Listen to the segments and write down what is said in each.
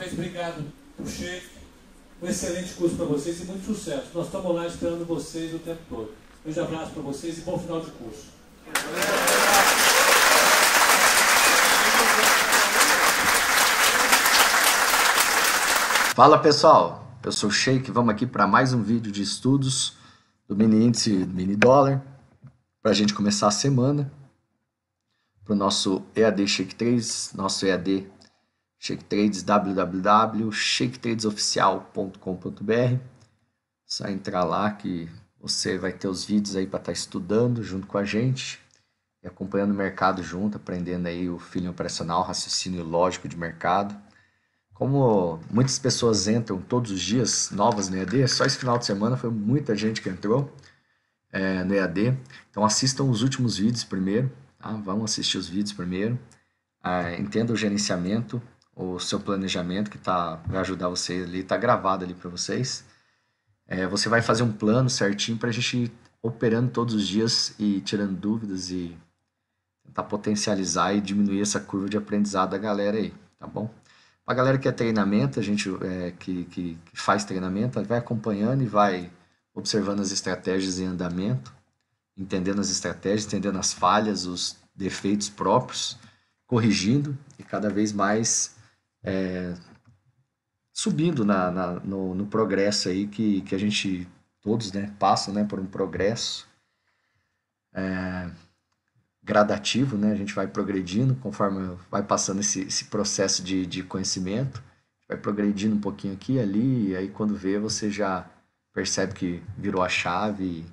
vez, obrigado por cheio. Um excelente curso para vocês e muito sucesso. Nós estamos lá esperando vocês o tempo todo. Um grande abraço para vocês e bom final de curso. Fala pessoal, eu sou o Sheik, vamos aqui para mais um vídeo de estudos do mini índice mini dólar, para a gente começar a semana, para o nosso EAD Sheik 3, nosso EAD Shake Trades www.shaketradesoficial.com.br. É só entrar lá que você vai ter os vídeos aí para estar tá estudando junto com a gente e acompanhando o mercado junto, aprendendo aí o feeling operacional, raciocínio lógico de mercado. Como muitas pessoas entram todos os dias novas no EAD, só esse final de semana foi muita gente que entrou é, no EAD. Então assistam os últimos vídeos primeiro, tá? vamos assistir os vídeos primeiro, ah, entenda o gerenciamento o seu planejamento que tá, vai ajudar vocês ali, está gravado ali para vocês. É, você vai fazer um plano certinho para a gente ir operando todos os dias e tirando dúvidas e tentar potencializar e diminuir essa curva de aprendizado da galera aí, tá bom? Para a galera que é treinamento, a gente é, que, que, que, faz treinamento, vai acompanhando e vai observando as estratégias em andamento, entendendo as estratégias, entendendo as falhas, os defeitos próprios, corrigindo e cada vez mais é, subindo na, na no, no, progresso aí que, que a gente todos né, passam né, por um progresso é, gradativo, né, a gente vai progredindo conforme vai passando esse, esse processo de, de conhecimento, vai progredindo um pouquinho aqui e ali, e aí quando vê você já percebe que virou a chave, e,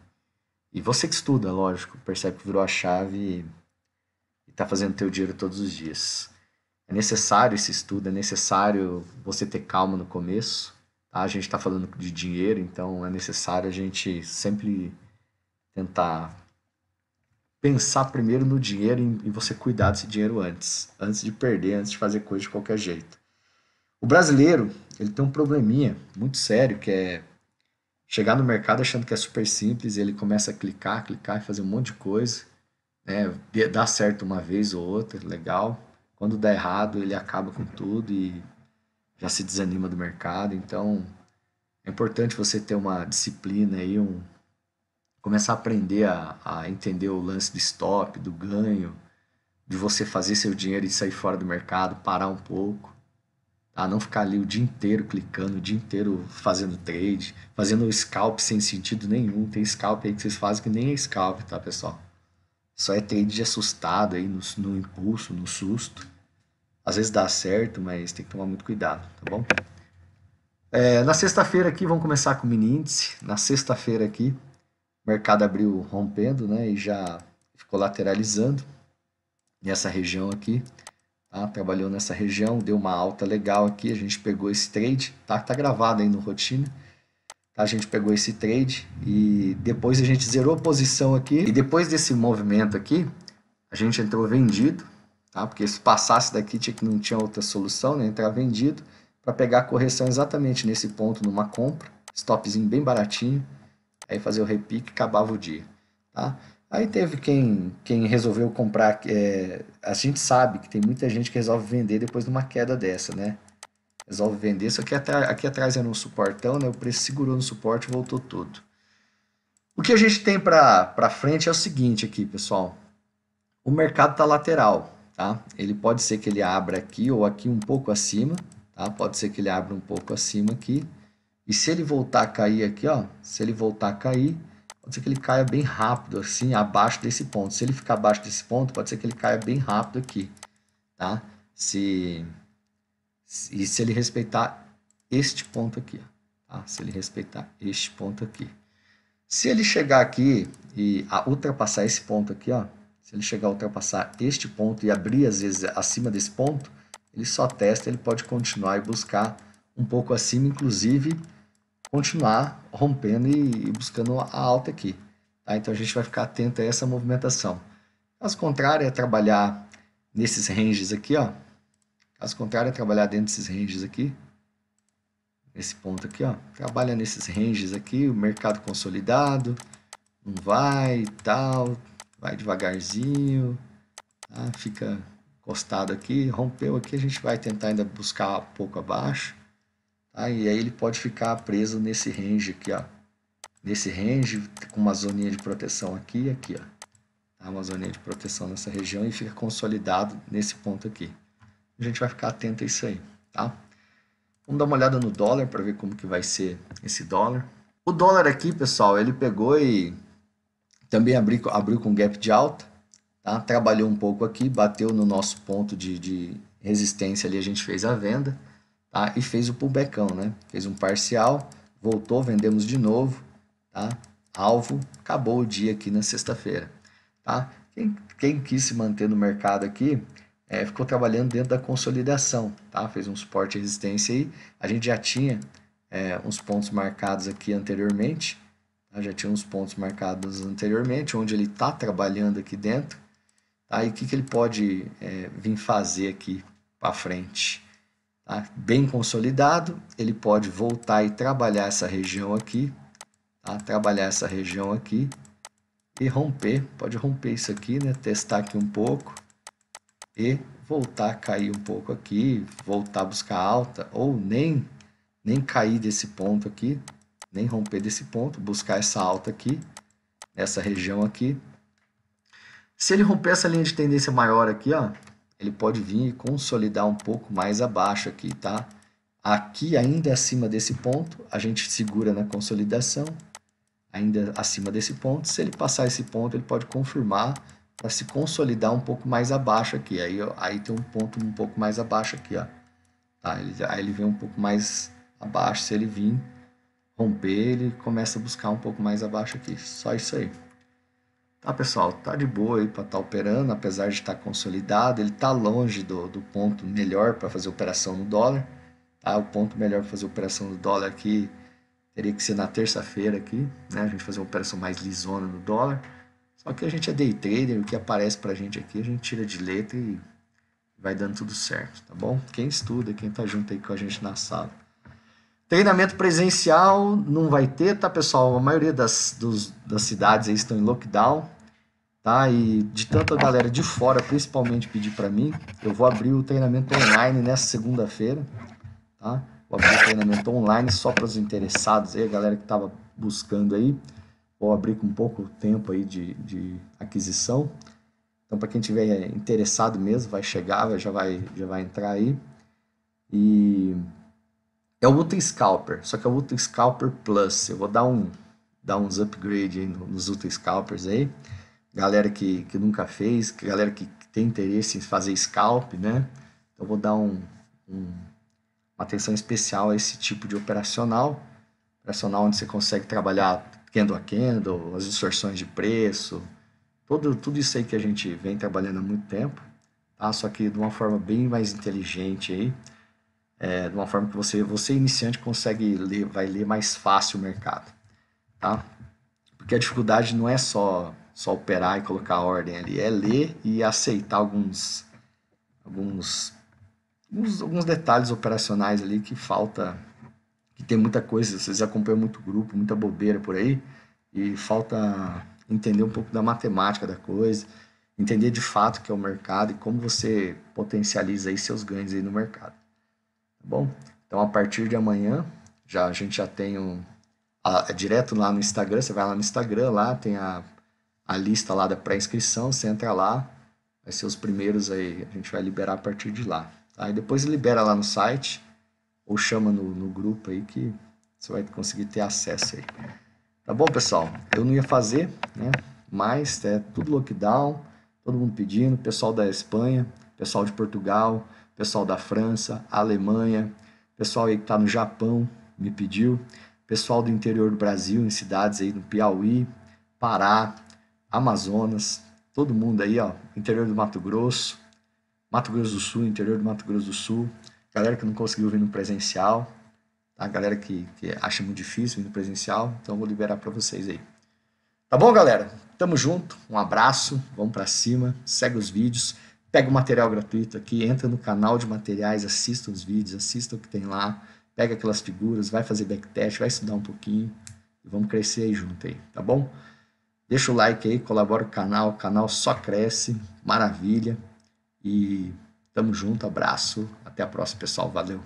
e você que estuda, lógico, percebe que virou a chave e está fazendo teu dinheiro todos os dias. É necessário esse estudo, é necessário você ter calma no começo. Tá? A gente está falando de dinheiro, então é necessário a gente sempre tentar pensar primeiro no dinheiro e você cuidar desse dinheiro antes, antes de perder, antes de fazer coisa de qualquer jeito. O brasileiro, ele tem um probleminha muito sério que é chegar no mercado achando que é super simples, ele começa a clicar, clicar e fazer um monte de coisa, né? Dá certo uma vez ou outra, legal, quando dá errado, ele acaba com tudo e já se desanima do mercado. Então, é importante você ter uma disciplina aí, um começar a aprender a, a entender o lance do stop, do ganho, de você fazer seu dinheiro e sair fora do mercado, parar um pouco, tá? Não ficar ali o dia inteiro clicando, o dia inteiro fazendo trade, fazendo scalp sem sentido nenhum. Tem scalp aí que vocês fazem que nem é scalp, tá, pessoal? Só é trade assustado aí no, no impulso, no susto. Às vezes dá certo, mas tem que tomar muito cuidado, tá bom? É, na sexta-feira aqui, vamos começar com o mini índice. Na sexta-feira aqui, o mercado abriu rompendo, né? E já ficou lateralizando nessa região aqui. Tá? Trabalhou nessa região, deu uma alta legal aqui. A gente pegou esse trade, tá? Tá gravado aí no rotina Tá? A gente pegou esse trade e depois a gente zerou posição aqui. E depois desse movimento aqui, a gente entrou vendido, tá? Porque se passasse daqui tinha que não tinha outra solução, né? Entrar vendido para pegar a correção exatamente nesse ponto numa compra, stopzinho bem baratinho, aí fazer o repique, acabava o dia, tá? Aí teve quem, quem resolveu comprar. É, a gente sabe que tem muita gente que resolve vender depois de uma queda dessa, né? resolve vender. Isso aqui, aqui atrás era é um suportão, né? o preço segurou no suporte e voltou tudo. O que a gente tem para frente é o seguinte aqui, pessoal. O mercado está lateral, tá? Ele pode ser que ele abra aqui ou aqui um pouco acima, tá? Pode ser que ele abra um pouco acima aqui. E se ele voltar a cair aqui, ó, se ele voltar a cair, pode ser que ele caia bem rápido, assim, abaixo desse ponto. Se ele ficar abaixo desse ponto, pode ser que ele caia bem rápido aqui, tá? Se e se ele respeitar este ponto aqui, ó, tá? se ele respeitar este ponto aqui. Se ele chegar aqui e ultrapassar esse ponto aqui, ó, se ele chegar a ultrapassar este ponto e abrir, às vezes, acima desse ponto, ele só testa, ele pode continuar e buscar um pouco acima, inclusive continuar rompendo e, buscando a alta aqui. Tá? Então a gente vai ficar atento a essa movimentação. Caso contrário, é trabalhar nesses ranges aqui, ó, Caso contrário, é trabalhar dentro desses ranges aqui. Nesse ponto aqui, ó. Trabalha nesses ranges aqui, o mercado consolidado. Não vai e tal. Vai devagarzinho. Tá? Fica encostado aqui. Rompeu aqui, a gente vai tentar ainda buscar um pouco abaixo. Tá? E aí ele pode ficar preso nesse range aqui, ó. Nesse range, com uma zoninha de proteção aqui e aqui, ó. Tá? Uma zoninha de proteção nessa região e fica consolidado nesse ponto aqui. A gente vai ficar atento a isso aí, tá? Vamos dar uma olhada no dólar para ver como que vai ser esse dólar. O dólar aqui, pessoal, ele pegou e também abriu, abriu com gap de alta, tá? Trabalhou um pouco aqui, bateu no nosso ponto de, de resistência ali, a gente fez a venda, tá? E fez o pullbackão, né? Fez um parcial, voltou, vendemos de novo, tá? Alvo, acabou o dia aqui na sexta-feira, tá? Quem, quem quis se manter no mercado aqui, é, ficou trabalhando dentro da consolidação, tá? fez um suporte e resistência aí. A gente já tinha é, uns pontos marcados aqui anteriormente, tá? já tinha uns pontos marcados anteriormente, onde ele está trabalhando aqui dentro. Tá? E o que, que ele pode é, vir fazer aqui para frente? Tá? Bem consolidado, ele pode voltar e trabalhar essa região aqui, tá? trabalhar essa região aqui e romper, pode romper isso aqui, né? testar aqui um pouco e voltar a cair um pouco aqui, voltar a buscar alta, ou nem, nem cair desse ponto aqui, nem romper desse ponto, buscar essa alta aqui, nessa região aqui. Se ele romper essa linha de tendência maior aqui, ó, ele pode vir e consolidar um pouco mais abaixo aqui, tá? Aqui, ainda acima desse ponto, a gente segura na consolidação, ainda acima desse ponto. Se ele passar esse ponto, ele pode confirmar para se consolidar um pouco mais abaixo aqui. Aí, ó, aí tem um ponto um pouco mais abaixo aqui, ó. Tá, ele, aí ele vem um pouco mais abaixo. Se ele vir romper, ele começa a buscar um pouco mais abaixo aqui. Só isso aí. Tá, pessoal? Tá de boa aí para estar tá operando, apesar de estar tá consolidado. Ele tá longe do, do ponto melhor para fazer operação no dólar. Tá? O ponto melhor para fazer operação no dólar aqui teria que ser na terça-feira aqui, né? A gente fazer uma operação mais lisona no dólar só que a gente é day trader, o que aparece pra gente aqui, a gente tira de letra e vai dando tudo certo, tá bom? Quem estuda, quem tá junto aí com a gente na sala. Treinamento presencial não vai ter, tá, pessoal? A maioria das, dos, das cidades aí estão em lockdown, tá? E de tanta galera de fora, principalmente, pedir para mim, eu vou abrir o treinamento online nessa segunda-feira, tá? Vou abrir o treinamento online só para os interessados aí, a galera que tava buscando aí vou abrir com pouco tempo aí de, de aquisição. Então, para quem tiver interessado mesmo, vai chegar, já vai, já vai entrar aí. E é o Ultra Scalper, só que é o Ultra Scalper Plus. Eu vou dar um dar uns upgrade nos Ultra Scalpers aí. Galera que, que nunca fez, galera que tem interesse em fazer scalp, né? Então vou dar um, um, uma atenção especial a esse tipo de operacional. Operacional onde você consegue trabalhar candle a candle, as distorções de preço, todo, tudo isso aí que a gente vem trabalhando há muito tempo, tá? só que de uma forma bem mais inteligente aí, é, de uma forma que você, você iniciante consegue ler, vai ler mais fácil o mercado, tá? Porque a dificuldade não é só só operar e colocar a ordem ali, é ler e aceitar alguns alguns alguns, alguns detalhes operacionais ali que falta que tem muita coisa, vocês acompanham muito grupo, muita bobeira por aí, e falta entender um pouco da matemática da coisa, entender de fato o que é o mercado e como você potencializa aí seus ganhos aí no mercado. Tá bom? Então, a partir de amanhã, já a gente já tem um... A, é direto lá no Instagram, você vai lá no Instagram, lá tem a, a lista lá da pré-inscrição, você entra lá, vai ser os primeiros aí, a gente vai liberar a partir de lá. Aí tá? depois libera lá no site, ou chama no, no grupo aí que você vai conseguir ter acesso aí. Tá bom, pessoal? Eu não ia fazer, né? Mas é tudo lockdown, todo mundo pedindo, pessoal da Espanha, pessoal de Portugal, pessoal da França, Alemanha, pessoal aí que tá no Japão, me pediu, pessoal do interior do Brasil, em cidades aí no Piauí, Pará, Amazonas, todo mundo aí, ó, interior do Mato Grosso, Mato Grosso do Sul, interior do Mato Grosso do Sul, galera que não conseguiu vir no presencial, a tá? galera que, que acha muito difícil vir no presencial, então vou liberar para vocês aí. Tá bom, galera? Tamo junto, um abraço, vamos para cima, segue os vídeos, pega o material gratuito aqui, entra no canal de materiais, assista os vídeos, assista o que tem lá, pega aquelas figuras, vai fazer backtest, vai estudar um pouquinho e vamos crescer aí junto aí, tá bom? Deixa o like aí, colabora o canal, o canal só cresce, maravilha. E tamo junto, abraço, até a próxima, pessoal. Valeu.